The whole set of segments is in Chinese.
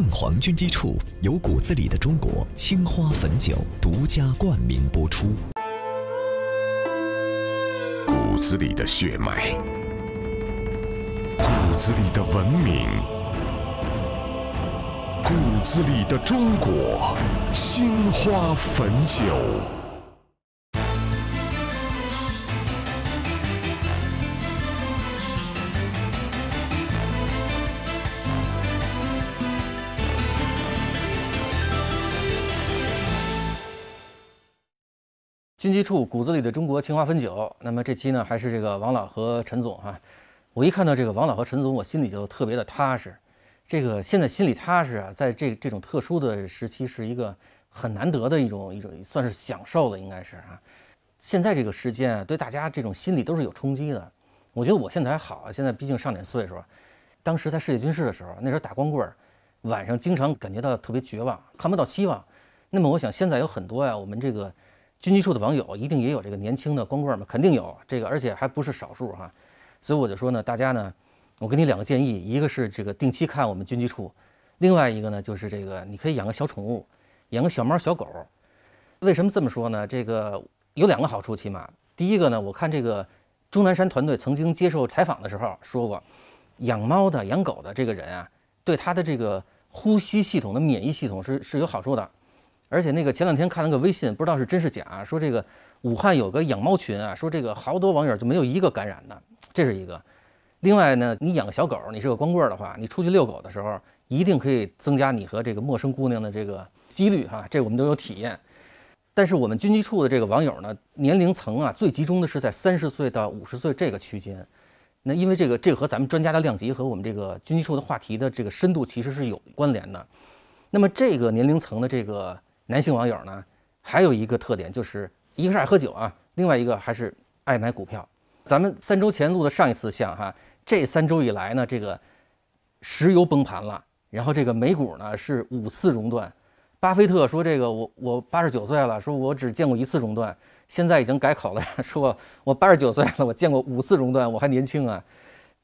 凤凰军机处由骨子里的中国青花汾酒独家冠名播出。骨子里的血脉，骨子里的文明，骨子里的中国青花汾酒。军机处骨子里的中国青花汾酒。那么这期呢，还是这个王老和陈总哈。我一看到这个王老和陈总，我心里就特别的踏实。这个现在心里踏实啊，在这这种特殊的时期，是一个很难得的一种一种，算是享受了，应该是啊。现在这个时间啊，对大家这种心理都是有冲击的。我觉得我现在还好啊，现在毕竟上点岁数。当时在世界军事的时候，那时候打光棍，晚上经常感觉到特别绝望，看不到希望。那么我想现在有很多呀，我们这个。军机处的网友一定也有这个年轻的光棍嘛？肯定有这个，而且还不是少数哈。所以我就说呢，大家呢，我给你两个建议，一个是这个定期看我们军机处，另外一个呢就是这个你可以养个小宠物，养个小猫小狗。为什么这么说呢？这个有两个好处起码，第一个呢，我看这个钟南山团队曾经接受采访的时候说过，养猫的养狗的这个人啊，对他的这个呼吸系统的免疫系统是是有好处的。而且那个前两天看了个微信，不知道是真是假，说这个武汉有个养猫群啊，说这个好多网友就没有一个感染的，这是一个。另外呢，你养个小狗，你是个光棍的话，你出去遛狗的时候，一定可以增加你和这个陌生姑娘的这个几率哈，这我们都有体验。但是我们军机处的这个网友呢，年龄层啊，最集中的是在三十岁到五十岁这个区间。那因为这个，这和咱们专家的量级和我们这个军机处的话题的这个深度其实是有关联的。那么这个年龄层的这个。男性网友呢，还有一个特点就是一个是爱喝酒啊，另外一个还是爱买股票。咱们三周前录的上一次像哈，这三周以来呢，这个石油崩盘了，然后这个美股呢是五次熔断。巴菲特说这个我我八十九岁了，说我只见过一次熔断，现在已经改口了，说我八十九岁了，我见过五次熔断，我还年轻啊。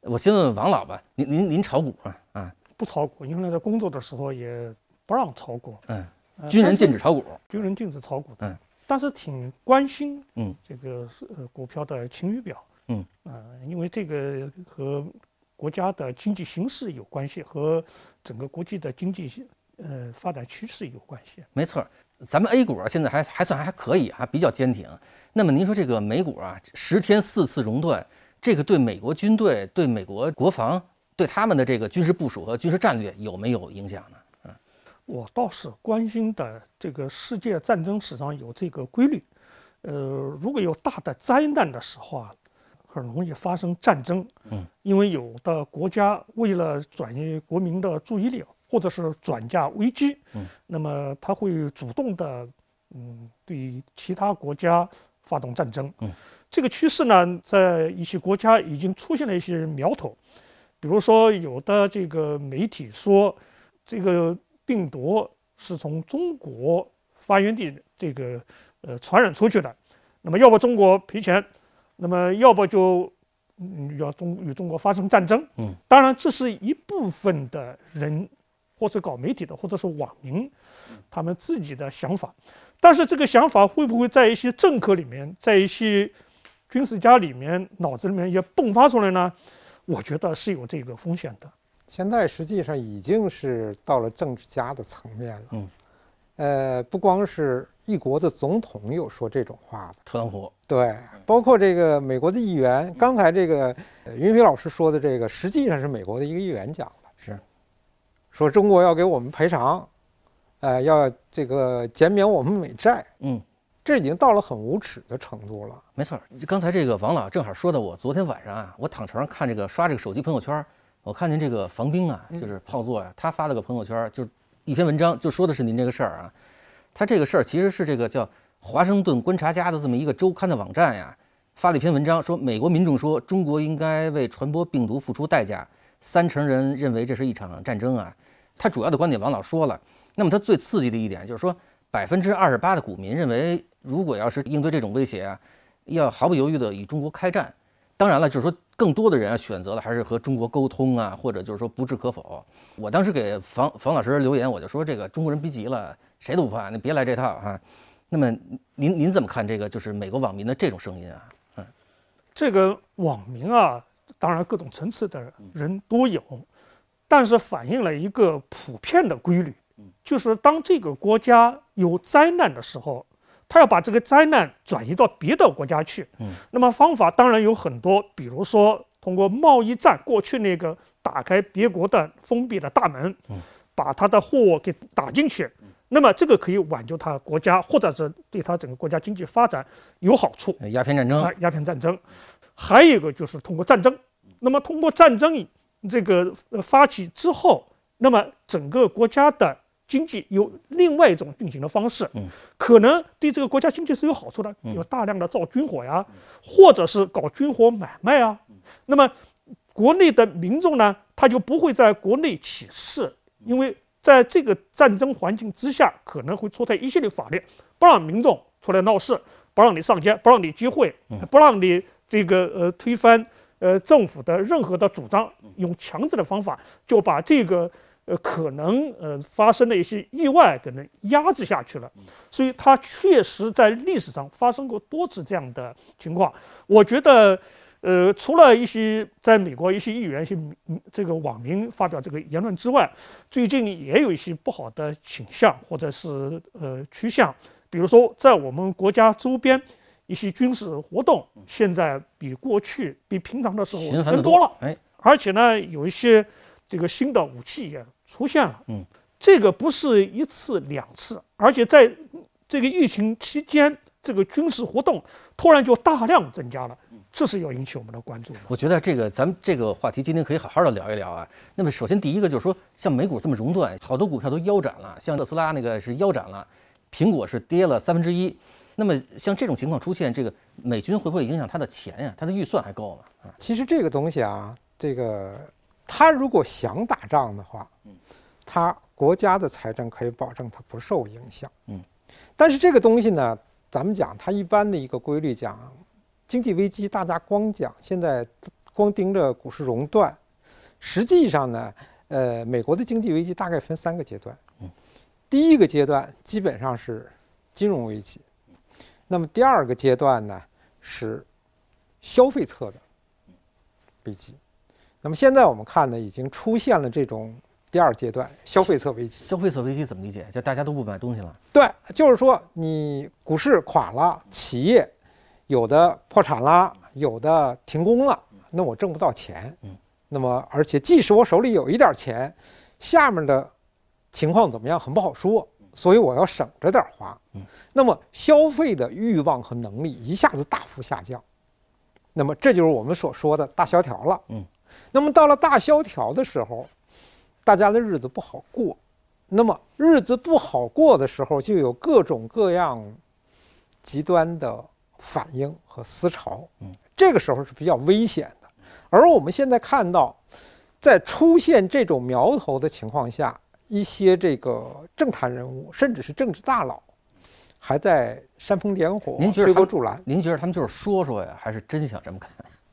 我先问问王老吧，您您您炒股吗？啊，不炒股，因为在工作的时候也不让炒股。嗯。军人禁止炒股，军人禁止炒股。嗯，但是挺关心，嗯，这个是股票的晴雨表，嗯啊，因为这个和国家的经济形势有关系，和整个国际的经济呃发展趋势有关系。没错，咱们 A 股啊现在还还算还可以，还比较坚挺。那么您说这个美股啊，十天四次熔断，这个对美国军队、对美国国防、对他们的这个军事部署和军事战略有没有影响呢？我倒是关心的，这个世界战争史上有这个规律，呃，如果有大的灾难的时候啊，很容易发生战争。嗯，因为有的国家为了转移国民的注意力，或者是转嫁危机，嗯，那么他会主动的，嗯，对其他国家发动战争。嗯，这个趋势呢，在一些国家已经出现了一些苗头，比如说有的这个媒体说，这个。病毒是从中国发源地这个呃传染出去的，那么要不中国赔钱，那么要不就要中与中国发生战争。嗯，当然这是一部分的人，或者搞媒体的，或者是网民，他们自己的想法。但是这个想法会不会在一些政客里面，在一些军事家里面脑子里面也迸发出来呢？我觉得是有这个风险的。现在实际上已经是到了政治家的层面了。嗯，呃，不光是一国的总统有说这种话，特朗普对，包括这个美国的议员。刚才这个云飞老师说的这个，实际上是美国的一个议员讲的，是说中国要给我们赔偿，呃，要这个减免我们美债。嗯，这已经到了很无耻的程度了。没错，刚才这个王老正好说的，我昨天晚上啊，我躺床上看这个刷这个手机朋友圈。我看您这个防兵啊，就是炮座呀，他发了个朋友圈，就是一篇文章，就说的是您这个事儿啊。他这个事儿其实是这个叫《华盛顿观察家》的这么一个周刊的网站呀，发了一篇文章，说美国民众说中国应该为传播病毒付出代价，三成人认为这是一场战争啊。他主要的观点王老说了，那么他最刺激的一点就是说，百分之二十八的股民认为，如果要是应对这种威胁啊，要毫不犹豫地与中国开战。当然了，就是说，更多的人啊选择了还是和中国沟通啊，或者就是说不置可否。我当时给房房老师留言，我就说这个中国人逼急了，谁都不怕，你别来这套啊。那么您您怎么看这个就是美国网民的这种声音啊？嗯，这个网民啊，当然各种层次的人都有，但是反映了一个普遍的规律，就是当这个国家有灾难的时候。他要把这个灾难转移到别的国家去，嗯，那么方法当然有很多，比如说通过贸易战，过去那个打开别国的封闭的大门，嗯，把他的货物给打进去，那么这个可以挽救他国家，或者是对他整个国家经济发展有好处。鸦片战争，鸦片战争，还有一个就是通过战争，那么通过战争这个发起之后，那么整个国家的。经济有另外一种运行的方式，可能对这个国家经济是有好处的，有大量的造军火呀，或者是搞军火买卖啊。那么国内的民众呢，他就不会在国内起事，因为在这个战争环境之下，可能会出台一系列法律，不让民众出来闹事，不让你上街，不让你集会，不让你这个呃推翻呃政府的任何的主张，用强制的方法就把这个。呃，可能呃发生了一些意外，可能压制下去了，所以它确实在历史上发生过多次这样的情况。我觉得，呃，除了一些在美国一些议员、一些这个网民发表这个言论之外，最近也有一些不好的倾向或者是呃趋向，比如说在我们国家周边一些军事活动，现在比过去、比平常的时候增多了，而且呢，有一些这个新的武器也。出现了，嗯，这个不是一次两次，而且在这个疫情期间，这个军事活动突然就大量增加了，这是要引起我们的关注。我觉得这个咱们这个话题今天可以好好的聊一聊啊。那么首先第一个就是说，像美股这么熔断，好多股票都腰斩了，像特斯拉那个是腰斩了，苹果是跌了三分之一。那么像这种情况出现，这个美军会不会影响他的钱呀？他的预算还够吗？啊，其实这个东西啊，这个他如果想打仗的话，它国家的财政可以保证它不受影响。嗯，但是这个东西呢，咱们讲它一般的一个规律，讲经济危机，大家光讲现在光盯着股市熔断，实际上呢，呃，美国的经济危机大概分三个阶段。嗯，第一个阶段基本上是金融危机。那么第二个阶段呢是消费侧的危机。那么现在我们看呢，已经出现了这种。第二阶段消费侧危机，消费侧危机怎么理解？就大家都不买东西了。对，就是说你股市垮了，企业有的破产了，有的停工了，那我挣不到钱。嗯，那么而且即使我手里有一点钱，下面的情况怎么样，很不好说。所以我要省着点花。嗯，那么消费的欲望和能力一下子大幅下降，那么这就是我们所说的大萧条了。嗯，那么到了大萧条的时候。大家的日子不好过，那么日子不好过的时候，就有各种各样极端的反应和思潮。嗯，这个时候是比较危险的。而我们现在看到，在出现这种苗头的情况下，一些这个政坛人物，甚至是政治大佬，还在煽风点火、推波助澜。您觉得他们就是说说呀，还是真想这么干？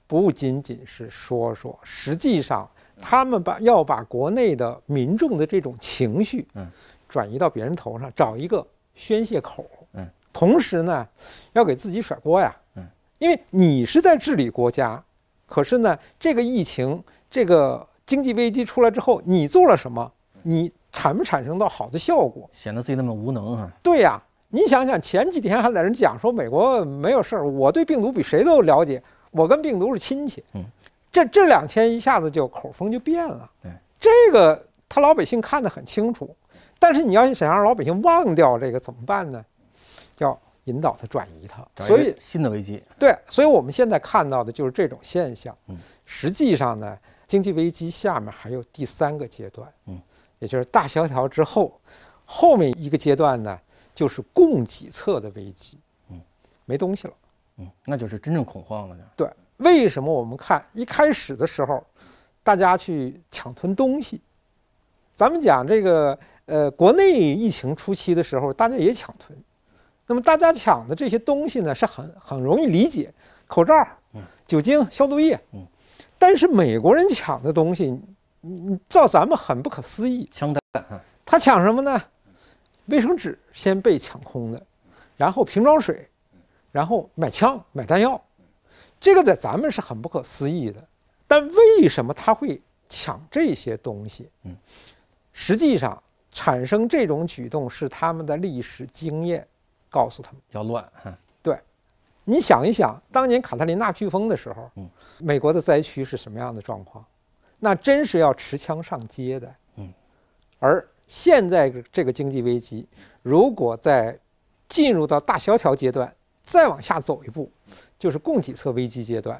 不仅仅是说说，实际上。他们把要把国内的民众的这种情绪，嗯，转移到别人头上，找一个宣泄口，嗯，同时呢，要给自己甩锅呀，嗯，因为你是在治理国家，可是呢，这个疫情、这个经济危机出来之后，你做了什么？你产不产生到好的效果？显得自己那么无能啊？对呀，你想想前几天还在这讲说美国没有事儿，我对病毒比谁都了解，我跟病毒是亲戚，嗯。这这两天一下子就口风就变了，对这个他老百姓看得很清楚，但是你要想让老百姓忘掉这个怎么办呢？要引导他转移他，所以新的危机对，所以我们现在看到的就是这种现象。嗯，实际上呢，经济危机下面还有第三个阶段，嗯，也就是大萧条之后，后面一个阶段呢就是供给侧的危机，嗯，没东西了，嗯，那就是真正恐慌了呢。对。为什么我们看一开始的时候，大家去抢囤东西？咱们讲这个，呃，国内疫情初期的时候，大家也抢囤。那么大家抢的这些东西呢，是很很容易理解，口罩、酒精消毒液。但是美国人抢的东西，你你照咱们很不可思议。抢的，他抢什么呢？卫生纸先被抢空的，然后瓶装水，然后买枪买弹药。这个在咱们是很不可思议的，但为什么他会抢这些东西？嗯，实际上产生这种举动是他们的历史经验告诉他们要乱。对，你想一想，当年卡特琳娜飓风的时候，嗯，美国的灾区是什么样的状况？那真是要持枪上街的。嗯，而现在这个经济危机，如果在进入到大萧条阶段，再往下走一步。就是供给侧危机阶段，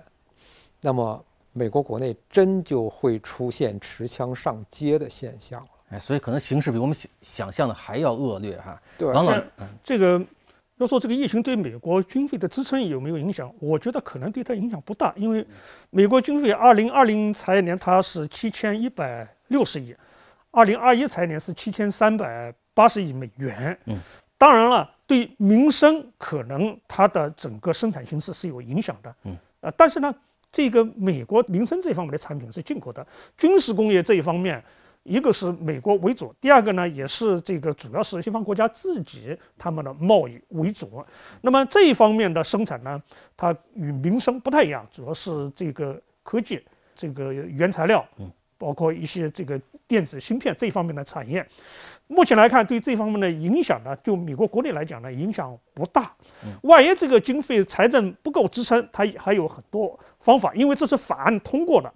那么美国国内真就会出现持枪上街的现象了。哎，所以可能形势比我们想想象的还要恶劣哈。对，王总，这个要说这个疫情对美国军费的支撑有没有影响？我觉得可能对他影响不大，因为美国军费二零二零财年它是七千一百六十亿，二零二一财年是七千三百八十亿美元。嗯，当然了。对民生可能它的整个生产形势是有影响的，嗯，但是呢，这个美国民生这方面的产品是进口的，军事工业这一方面，一个是美国为主，第二个呢，也是这个主要是西方国家自己他们的贸易为主，那么这一方面的生产呢，它与民生不太一样，主要是这个科技，这个原材料，包括一些这个电子芯片这方面的产业，目前来看，对这方面的影响呢，就美国国内来讲呢，影响不大。万一这个经费财政不够支撑，它还有很多方法，因为这是法案通过的，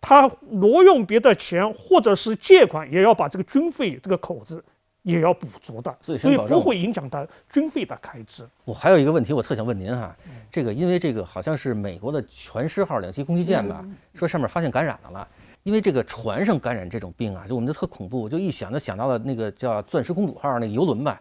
它挪用别的钱或者是借款，也要把这个军费这个口子也要补足的，所以不会影响它军费的开支。我还有一个问题，我特想问您哈，这个因为这个好像是美国的“全师号”两栖攻击舰吧，说上面发现感染了。因为这个船上感染这种病啊，就我们就特恐怖，就一想就想到了那个叫“钻石公主号”那个游轮吧。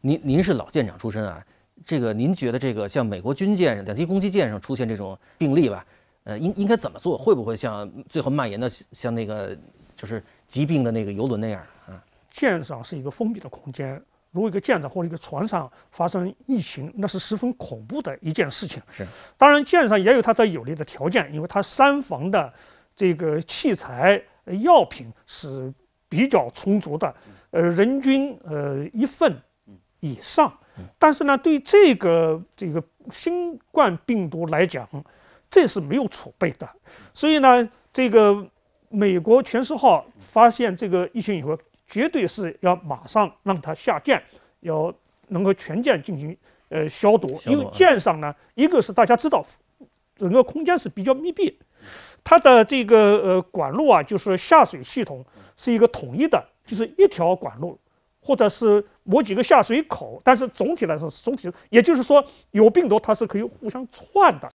您您是老舰长出身啊，这个您觉得这个像美国军舰、两栖攻击舰上出现这种病例吧？呃，应应该怎么做？会不会像最后蔓延到像那个就是疾病的那个游轮那样啊？舰上是一个封闭的空间，如果一个舰长或者一个船上发生疫情，那是十分恐怖的一件事情。是，当然舰上也有它在有利的条件，因为它三防的。这个器材、药品是比较充足的，呃，人均呃一份以上。但是呢，对这个这个新冠病毒来讲，这是没有储备的。所以呢，这个美国“全世号”发现这个疫情以后，绝对是要马上让它下舰，要能够全舰进行呃消毒，因为舰上呢，一个是大家知道，整个空间是比较密闭。它的这个呃管路啊，就是下水系统是一个统一的，就是一条管路，或者是某几个下水口，但是总体来说总体，也就是说有病毒它是可以互相串的。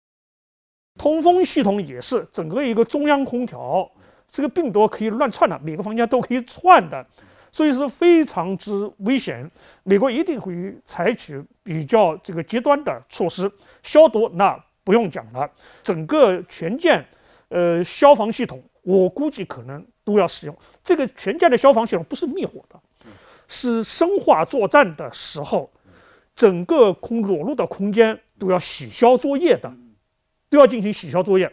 通风系统也是整个一个中央空调，这个病毒可以乱串的，每个房间都可以串的，所以是非常之危险。美国一定会采取比较这个极端的措施，消毒那不用讲了，整个全舰。呃，消防系统我估计可能都要使用。这个全舰的消防系统不是灭火的，是生化作战的时候，整个空裸露的空间都要洗消作业的，都要进行洗消作业。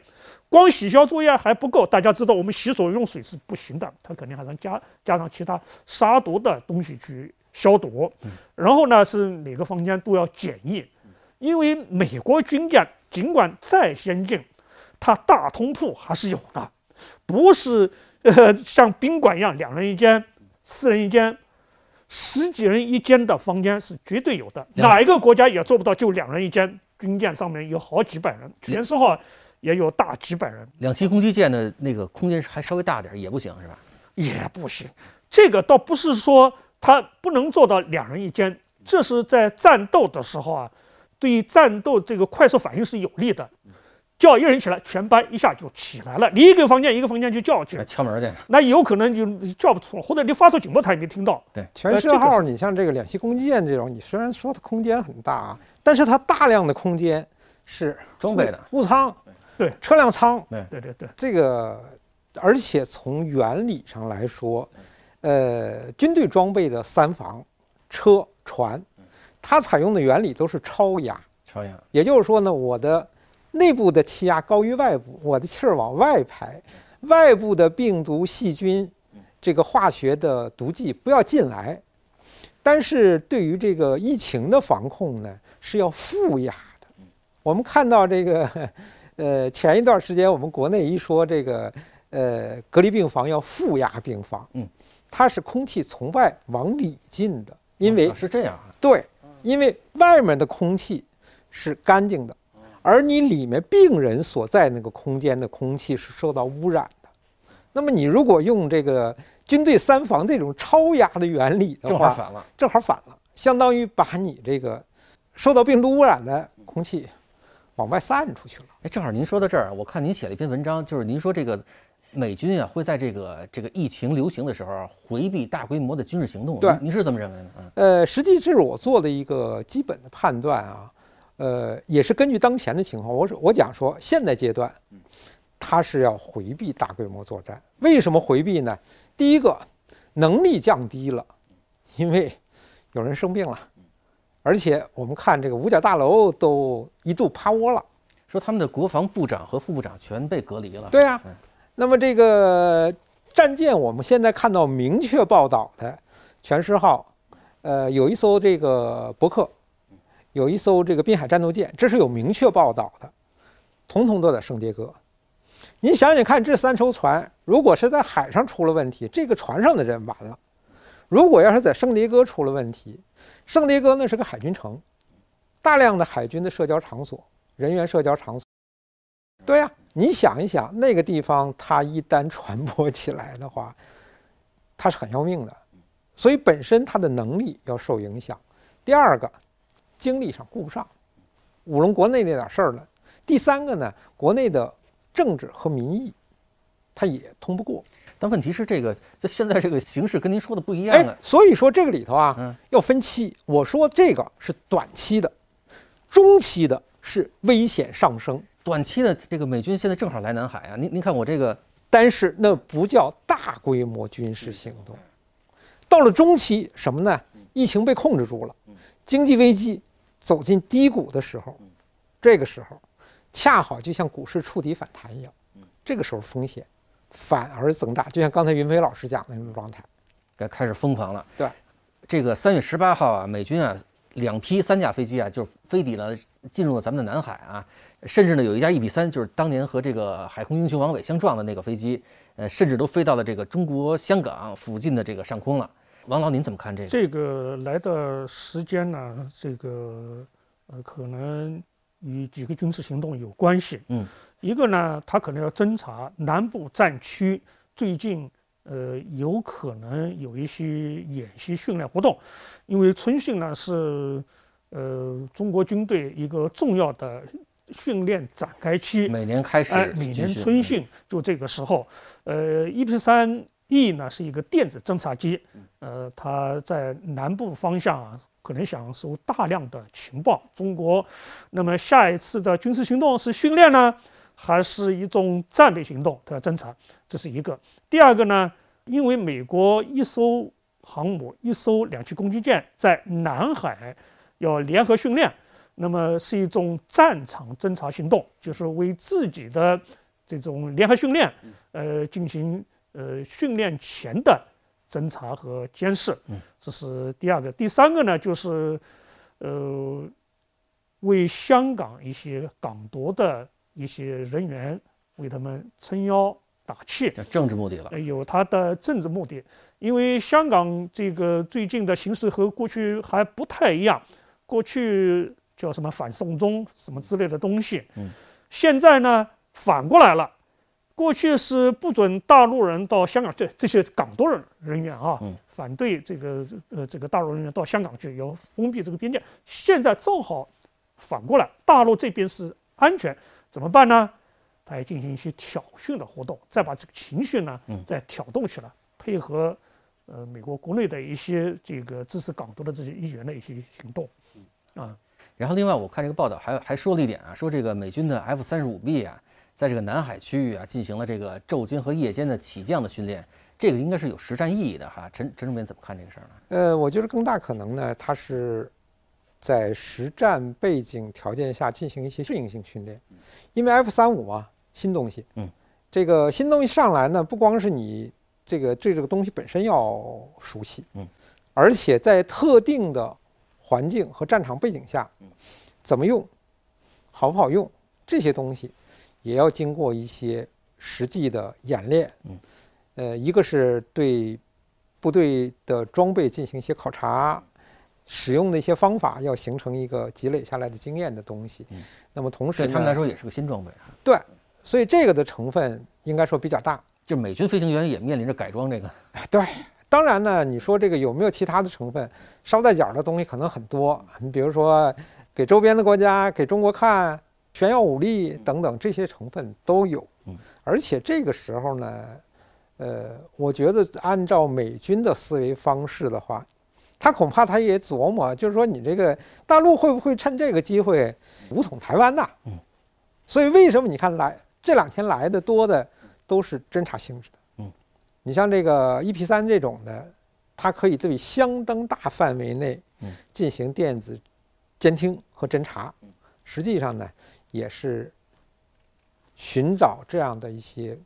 光洗消作业还不够，大家知道我们洗手用水是不行的，它肯定还能加加上其他杀毒的东西去消毒。然后呢，是每个房间都要检疫，因为美国军舰尽管再先进。它大通铺还是有的，不是呃像宾馆一样两人一间、四人一间、十几人一间的房间是绝对有的。哪一个国家也做不到就两人一间？军舰上面有好几百人，全射号也有大几百人。两栖攻击舰的那个空间还稍微大点，也不行是吧？也不行，这个倒不是说它不能做到两人一间，这是在战斗的时候啊，对于战斗这个快速反应是有利的。叫一个人起来，全班一下就起来了。你一个房间一个房间去叫去敲门去。那有可能就叫不出或者你发出警报他也没听到。对，全是号。你像这个两栖攻击舰这种，你虽然说它空间很大啊，但是它大量的空间是装备的物仓，对车辆仓，对对对对。这个，而且从原理上来说，呃，军队装备的三防车船，它采用的原理都是超压，超压。也就是说呢，我的。内部的气压高于外部，我的气儿往外排，外部的病毒细菌，这个化学的毒剂不要进来。但是，对于这个疫情的防控呢，是要负压的。我们看到这个，呃，前一段时间我们国内一说这个，呃，隔离病房要负压病房，嗯，它是空气从外往里进的，因为是这样，对，因为外面的空气是干净的。而你里面病人所在那个空间的空气是受到污染的，那么你如果用这个军队三防这种超压的原理的话，正好反了，正好反了，相当于把你这个受到病毒污染的空气往外散出去了。哎，正好您说到这儿，我看您写了一篇文章，就是您说这个美军啊会在这个这个疫情流行的时候回避大规模的军事行动。对，你是怎么认为的？呃，实际这是我做的一个基本的判断啊。呃，也是根据当前的情况，我说我讲说，现在阶段，嗯，他是要回避大规模作战。为什么回避呢？第一个，能力降低了，因为有人生病了，而且我们看这个五角大楼都一度趴窝了，说他们的国防部长和副部长全被隔离了。对啊，那么这个战舰，我们现在看到明确报道的，全师号，呃，有一艘这个伯克。有一艘这个滨海战斗舰，这是有明确报道的，统统都在圣迭戈。你想想看，这三艘船如果是在海上出了问题，这个船上的人完了；如果要是在圣迭戈出了问题，圣迭戈那是个海军城，大量的海军的社交场所、人员社交场所。对呀，你想一想，那个地方它一旦传播起来的话，它是很要命的，所以本身它的能力要受影响。第二个。精力上顾不上，五龙国内那点事儿呢？第三个呢，国内的政治和民意，他也通不过。但问题是，这个这现在这个形势跟您说的不一样啊。所以说这个里头啊，要分期。我说这个是短期的，中期的是危险上升。短期的这个美军现在正好来南海啊，您您看我这个。但是那不叫大规模军事行动。到了中期，什么呢？疫情被控制住了，经济危机。走进低谷的时候，这个时候恰好就像股市触底反弹一样，这个时候风险反而增大，就像刚才云飞老师讲的那种状态，该开始疯狂了。对，这个三月十八号啊，美军啊两批三架飞机啊就飞抵了，进入了咱们的南海啊，甚至呢有一架一比三，就是当年和这个海空英雄王伟相撞的那个飞机，呃，甚至都飞到了这个中国香港附近的这个上空了。王老，您怎么看这个？这个来的时间呢？这个呃，可能与几个军事行动有关系。嗯，一个呢，他可能要侦查南部战区最近呃，有可能有一些演习训练活动，因为春训呢是呃中国军队一个重要的训练展开期。每年开始，每年春训就这个时候，呃，一比三。E 呢是一个电子侦察机，呃，它在南部方向可能想收大量的情报。中国，那么下一次的军事行动是训练呢，还是一种战备行动？它要侦察，这是一个。第二个呢，因为美国一艘航母、一艘两栖攻击舰在南海要联合训练，那么是一种战场侦察行动，就是为自己的这种联合训练，呃，进行。呃，训练前的侦查和监视，嗯，这是第二个。第三个呢，就是呃，为香港一些港独的一些人员为他们撑腰打气，政治目的了。有它的政治目的，因为香港这个最近的形势和过去还不太一样，过去叫什么反送中什么之类的东西，嗯，现在呢，反过来了。过去是不准大陆人到香港，这这些港独人人员啊，反对这个呃这个大陆人员到香港去，要封闭这个边界。现在正好反过来，大陆这边是安全，怎么办呢？他进行一些挑衅的活动，再把这个情绪呢，再挑动起来，配合呃美国国内的一些这个支持港独的这些议员的一些行动啊。然后另外我看这个报道还还说了一点啊，说这个美军的 F 三十五 B 啊。在这个南海区域啊，进行了这个昼间和夜间的起降的训练，这个应该是有实战意义的哈。陈陈主编怎么看这个事儿呢？呃，我觉得更大可能呢，它是在实战背景条件下进行一些适应性训练，因为 F 三五嘛，新东西，嗯，这个新东西上来呢，不光是你这个对这个东西本身要熟悉，嗯，而且在特定的环境和战场背景下，嗯，怎么用，好不好用，这些东西。也要经过一些实际的演练，呃，一个是对部队的装备进行一些考察，使用的一些方法要形成一个积累下来的经验的东西。那么同时对他们来说也是个新装备对，所以这个的成分应该说比较大。就美军飞行员也面临着改装这个。对，当然呢，你说这个有没有其他的成分？捎带脚的东西可能很多。你比如说，给周边的国家，给中国看。炫耀武力等等这些成分都有，而且这个时候呢，呃，我觉得按照美军的思维方式的话，他恐怕他也琢磨，就是说你这个大陆会不会趁这个机会武统台湾呐？所以为什么你看来这两天来的多的都是侦察性质的？嗯，你像这个 EP 三这种的，它可以对相当大范围内，进行电子监听和侦查。实际上呢。也是寻找这样的一些，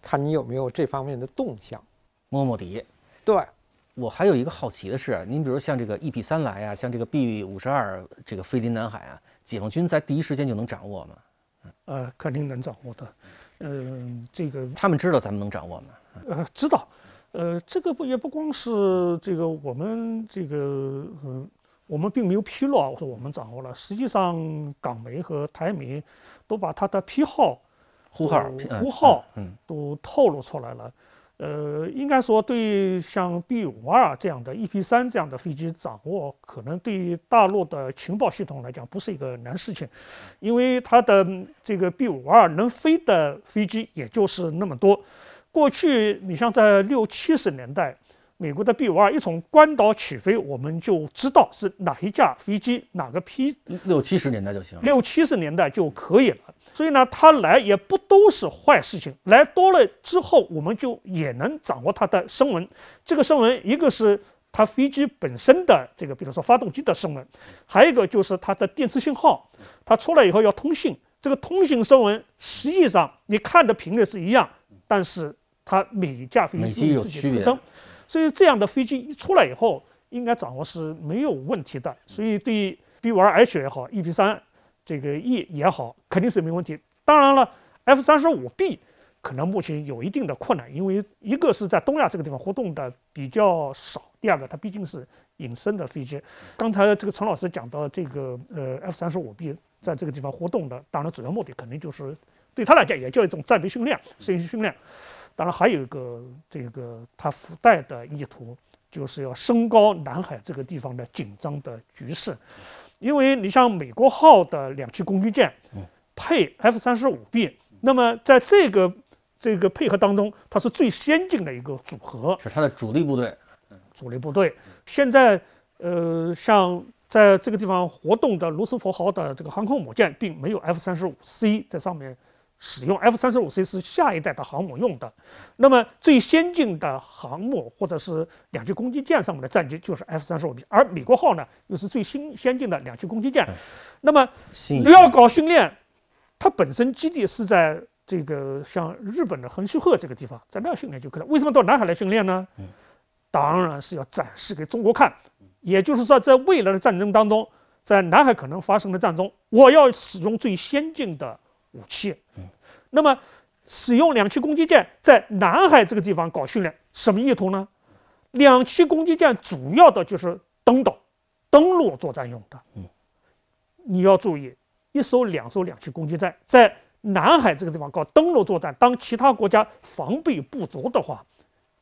看你有没有这方面的动向，摸摸底。对，我还有一个好奇的是，您比如像这个一比三来啊，像这个 B 五十二这个飞临南海啊，解放军在第一时间就能掌握吗？呃，肯定能掌握的。嗯，这个他们知道咱们能掌握吗？呃，知道。呃，这个不也不光是这个我们这个。我们并没有披露，啊，我说我们掌握了。实际上，港媒和台媒都把它的批号、呼号、呼号，嗯，都透露出来了。呃，应该说，对像 B 五二这样的、EP 三这样的飞机掌握，可能对于大陆的情报系统来讲，不是一个难事情。因为它的这个 B 五二能飞的飞机也就是那么多。过去，你像在六七十年代。美国的 B 五二一从关岛起飞，我们就知道是哪一架飞机，哪个批。六七十年代就行。六七十年代就可以了。所以呢，它来也不都是坏事情。来多了之后，我们就也能掌握它的声纹。这个声纹，一个是它飞机本身的这个，比如说发动机的声纹，还有一个就是它的电磁信号。它出来以后要通信，这个通信声纹实际上你看的频率是一样，但是它每一架飞机有自己特征。所以这样的飞机一出来以后，应该掌握是没有问题的。所以对 b 五二 h 也好，EP 三这个 E 也好，肯定是没问题。当然了，F 三十五 B 可能目前有一定的困难，因为一个是在东亚这个地方活动的比较少，第二个它毕竟是隐身的飞机。刚才这个陈老师讲到这个，呃，F 三十五 B 在这个地方活动的，当然主要目的肯定就是对他来讲也叫一种战略训练、适应训练。当然，还有一个这个它附带的意图，就是要升高南海这个地方的紧张的局势，因为你像美国号的两栖攻击舰，配 F 三十五 B，那么在这个这个配合当中，它是最先进的一个组合，是它的主力部队，主力部队。现在，呃，像在这个地方活动的罗斯福号的这个航空母舰，并没有 F 三十五 C 在上面。使用 F 三十五 C 是下一代的航母用的，那么最先进的航母或者是两栖攻击舰上面的战机就是 F 三十五 B，而美国号呢又是最新先进的两栖攻击舰，那么要搞训练，它本身基地是在这个像日本的横须贺这个地方，在那训练就可以了。为什么到南海来训练呢？当然是要展示给中国看，也就是说在未来的战争当中，在南海可能发生的战争，我要使用最先进的。武器，嗯，那么使用两栖攻击舰在南海这个地方搞训练，什么意图呢？两栖攻击舰主要的就是登岛、登陆作战用的，嗯。你要注意，一艘、两艘两栖攻击舰在南海这个地方搞登陆作战，当其他国家防备不足的话，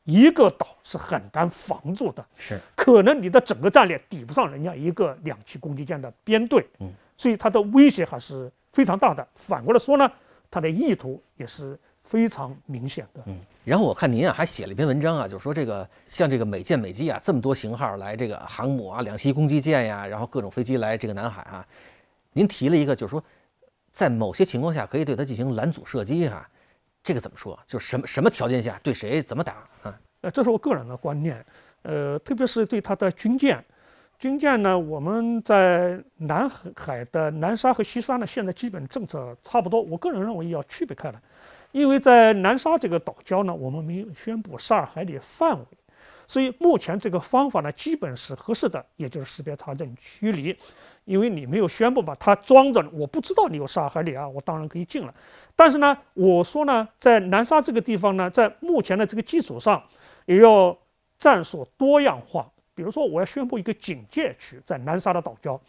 一个岛是很难防住的。是，可能你的整个战略抵不上人家一个两栖攻击舰的编队，嗯，所以它的威胁还是。非常大的，反过来说呢，他的意图也是非常明显的。嗯，然后我看您啊还写了一篇文章啊，就是说这个像这个美舰美机啊，这么多型号来这个航母啊、两栖攻击舰呀，然后各种飞机来这个南海啊，您提了一个，就是说在某些情况下可以对它进行拦阻射击哈，这个怎么说？就是什么什么条件下对谁怎么打啊？呃，这是我个人的观念，呃，特别是对它的军舰。军舰呢？我们在南海的南沙和西沙呢，现在基本政策差不多。我个人认为要区别开来，因为在南沙这个岛礁呢，我们没有宣布萨尔海里范围，所以目前这个方法呢，基本是合适的，也就是识别查证、驱离。因为你没有宣布嘛，它装着，我不知道你有萨尔海里啊，我当然可以进了。但是呢，我说呢，在南沙这个地方呢，在目前的这个基础上，也要战术多样化。比如说，我要宣布一个警戒区在南沙的岛礁，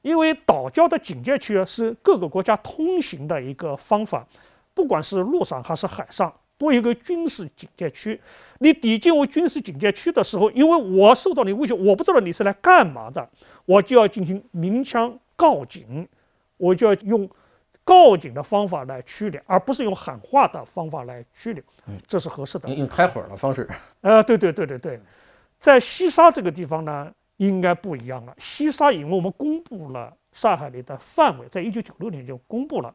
因为岛礁的警戒区是各个国家通行的一个方法，不管是陆上还是海上，多一个军事警戒区。你抵近我军事警戒区的时候，因为我受到你威胁，我不知道你是来干嘛的，我就要进行鸣枪告警，我就要用告警的方法来驱离，而不是用喊话的方法来驱离，这是合适的。用开火的方式。呃，对对对对对。在西沙这个地方呢，应该不一样了。西沙，因为我们公布了上海里的范围，在一九九六年就公布了。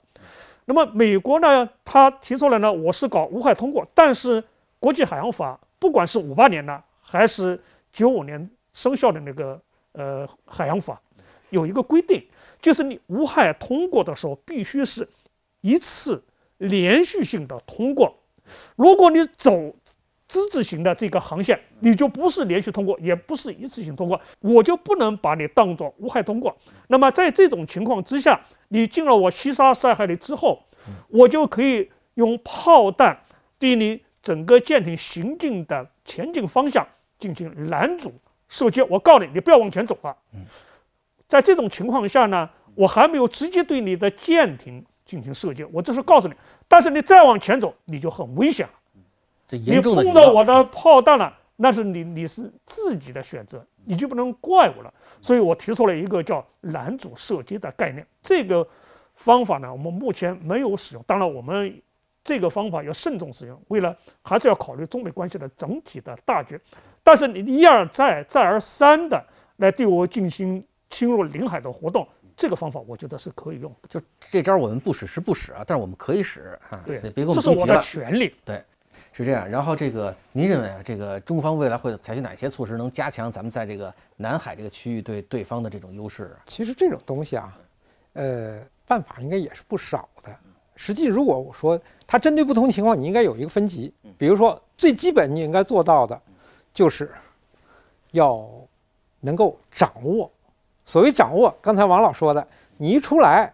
那么美国呢，他提出来呢，我是搞无害通过，但是国际海洋法，不管是五八年呢，还是九五年生效的那个呃海洋法，有一个规定，就是你无害通过的时候，必须是一次连续性的通过，如果你走。资质型的这个航线，你就不是连续通过，也不是一次性通过，我就不能把你当做无害通过。那么在这种情况之下，你进了我西沙、塞海里之后，我就可以用炮弹对你整个舰艇行进的前进方向进行拦阻射击。我告诉你，你不要往前走了。在这种情况下呢，我还没有直接对你的舰艇进行射击，我这是告诉你。但是你再往前走，你就很危险了。你碰到我的炮弹了，那是你你是自己的选择，你就不能怪我了。所以，我提出了一个叫“拦阻射击”的概念。这个方法呢，我们目前没有使用。当然，我们这个方法要慎重使用，为了还是要考虑中美关系的整体的大局。但是，你一而再、再而三的来对我进行侵入领海的活动，这个方法我觉得是可以用。就这招，我们不使是不使啊，但是我们可以使啊。对，这是我的权利。对。是这样，然后这个您认为啊，这个中方未来会采取哪些措施，能加强咱们在这个南海这个区域对对方的这种优势其实这种东西啊，呃，办法应该也是不少的。实际如果我说它针对不同情况，你应该有一个分级。比如说最基本你应该做到的，就是要能够掌握。所谓掌握，刚才王老说的，你一出来，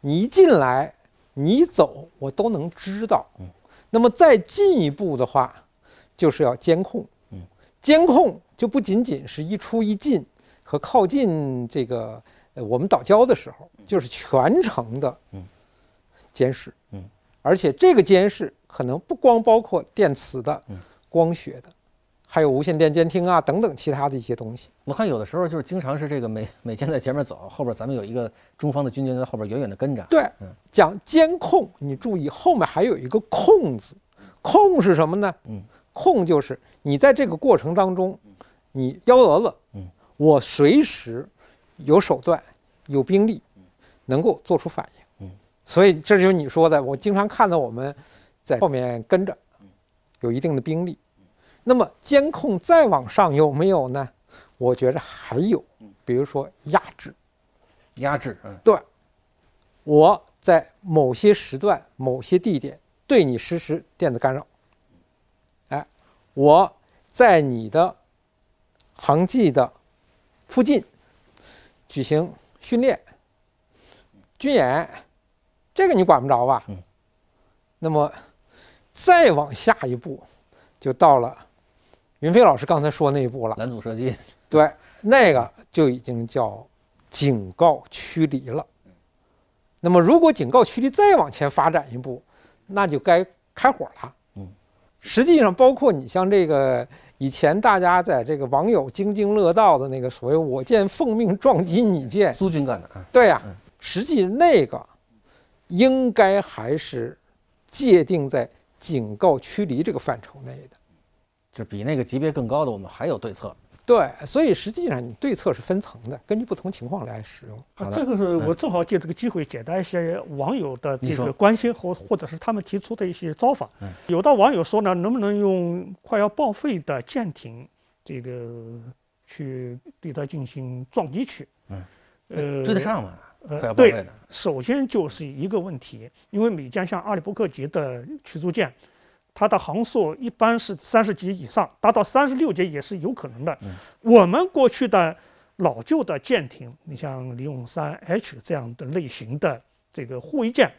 你一进来，你走我都能知道。嗯。那么再进一步的话，就是要监控。嗯，监控就不仅仅是一出一进和靠近这个呃我们岛礁的时候，就是全程的嗯监视。嗯，而且这个监视可能不光包括电磁的，嗯，光学的。还有无线电监听啊，等等其他的一些东西。我看有的时候就是经常是这个每每天在前面走，后边咱们有一个中方的军舰在后边远远地跟着。对，讲监控，你注意后面还有一个“控”字，“控”是什么呢？嗯，“控”就是你在这个过程当中，你幺蛾子，嗯，我随时有手段、有兵力能够做出反应。所以这就是你说的，我经常看到我们在后面跟着，有一定的兵力。那么监控再往上有没有呢？我觉着还有，比如说压制、压制，对，我在某些时段、某些地点对你实施电子干扰。哎，我在你的航迹的附近举行训练、军演，这个你管不着吧？那么再往下一步，就到了。云飞老师刚才说那一步了，拦阻射击，对，那个就已经叫警告驱离了。那么，如果警告驱离再往前发展一步，那就该开火了。嗯，实际上，包括你像这个以前大家在这个网友津津乐道的那个所谓“我舰奉命撞击你舰”，苏军干的对呀，实际那个应该还是界定在警告驱离这个范畴内的。就比那个级别更高的，我们还有对策。对，所以实际上你对策是分层的，根据不同情况来使用。这个是我正好借这个机会解答一些网友的这个关心和，或者是他们提出的一些招法。有的网友说呢，能不能用快要报废的舰艇，这个去对它进行撞击去？嗯，追得上吗？呃，对，首先就是一个问题，因为每舰像阿里伯克级的驱逐舰。它的航速一般是三十节以上，达到三十六节也是有可能的。我们过去的老旧的舰艇，你像零五三 H 这样的类型的这个护卫舰，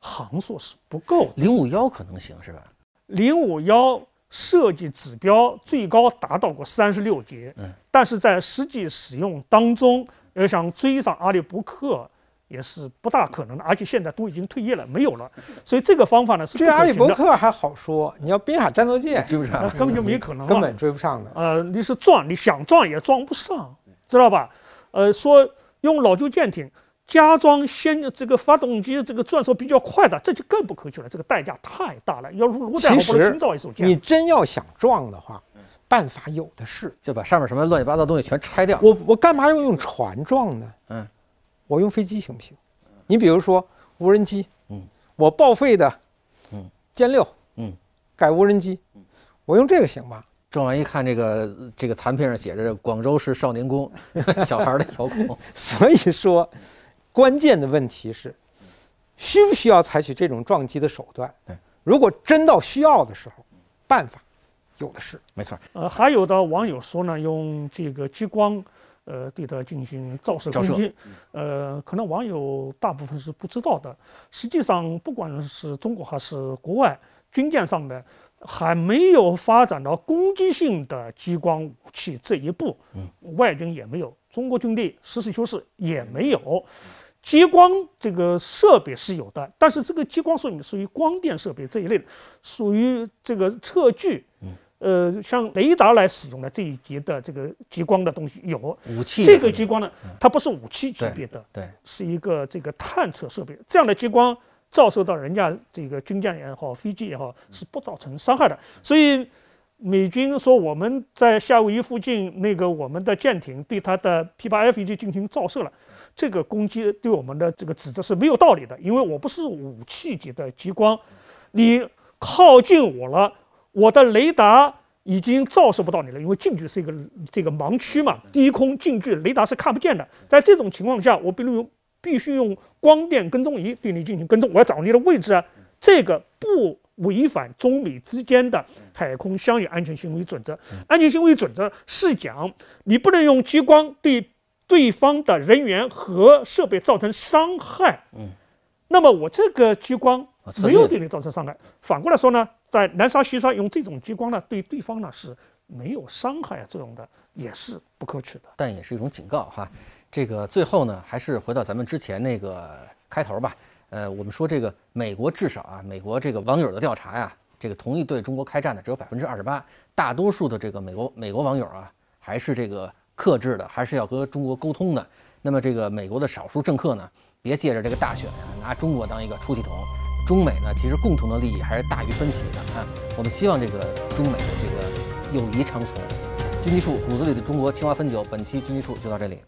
航速是不够。零五幺可能行是吧？零五幺设计指标最高达到过三十六节，但是在实际使用当中，要想追上阿里伯克。也是不大可能的，而且现在都已经退役了，没有了。所以这个方法呢是追阿里伯克还好说，你要滨海战斗舰追不上，根本就没可能，根本追不上的。呃，你是撞，你想撞也撞不上，知道吧？呃，说用老旧舰艇加装先这个发动机，这个转速比较快的，这就更不可取了。这个代价太大了。要如如果再不能新造一艘舰，你真要想撞的话，办法有的是，就把上面什么乱七八糟东西全拆掉。我我干嘛要用船撞呢？嗯。我用飞机行不行？你比如说无人机，嗯，我报废的，嗯，歼六，嗯，改无人机，嗯，我用这个行吗？撞完一看，这个这个残片上写着“广州市少年宫”，小孩的遥控。所以说，关键的问题是，需不需要采取这种撞击的手段？如果真到需要的时候，办法有的是。没错。呃，还有的网友说呢，用这个激光。呃，对他进行照射攻击，呃，可能网友大部分是不知道的。实际上，不管是中国还是国外，军舰上面还没有发展到攻击性的激光武器这一步，嗯，外军也没有，中国军队实事求是也没有，激光这个设备是有的，但是这个激光属于属于光电设备这一类的，属于这个测距，嗯。呃，像雷达来使用的这一级的这个激光的东西有武器，这个激光呢，它不是武器级别的，对，是一个这个探测设备。这样的激光照射到人家这个军舰也好，飞机也好，是不造成伤害的。所以美军说我们在夏威夷附近那个我们的舰艇对它的 P8 飞机进行照射了，这个攻击对我们的这个指责是没有道理的，因为我不是武器级的激光，你靠近我了。我的雷达已经照射不到你了，因为近距是一个这个盲区嘛，低空近距雷达是看不见的。在这种情况下，我必须用必须用光电跟踪仪对你进行跟踪，我要掌握你的位置啊。这个不违反中美之间的海空相遇安全行为准则。安全行为准则是讲你不能用激光对对方的人员和设备造成伤害。嗯，那么我这个激光没有对你造成伤害。反过来说呢？在南沙、西沙用这种激光呢，对对方呢是没有伤害作用的，也是不可取的，但也是一种警告哈。这个最后呢，还是回到咱们之前那个开头吧。呃，我们说这个美国至少啊，美国这个网友的调查呀，这个同意对中国开战的只有百分之二十八，大多数的这个美国美国网友啊，还是这个克制的，还是要和中国沟通的。那么这个美国的少数政客呢，别借着这个大选啊，拿中国当一个出气筒。中美呢，其实共同的利益还是大于分歧的啊。我们希望这个中美的这个友谊长存。军机处骨子里的中国青花汾酒，本期军机处就到这里。